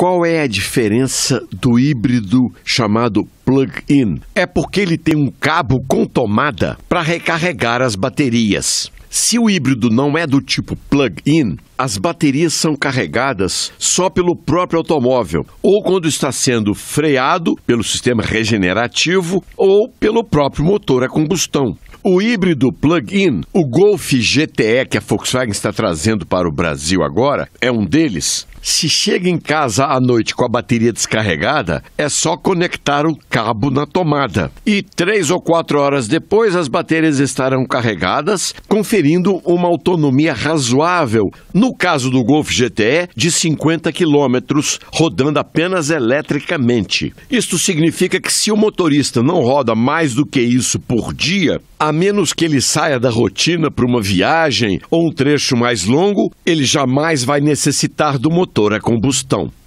Qual é a diferença do híbrido chamado plug-in? É porque ele tem um cabo com tomada para recarregar as baterias. Se o híbrido não é do tipo plug-in, as baterias são carregadas só pelo próprio automóvel, ou quando está sendo freado pelo sistema regenerativo ou pelo próprio motor a combustão. O híbrido plug-in, o Golf GTE que a Volkswagen está trazendo para o Brasil agora, é um deles. Se chega em casa à noite com a bateria descarregada, é só conectar o cabo na tomada. E três ou quatro horas depois, as baterias estarão carregadas, conferindo uma autonomia razoável no o caso do Golf GTE, de 50 quilômetros, rodando apenas eletricamente. Isto significa que se o motorista não roda mais do que isso por dia, a menos que ele saia da rotina para uma viagem ou um trecho mais longo, ele jamais vai necessitar do motor a combustão.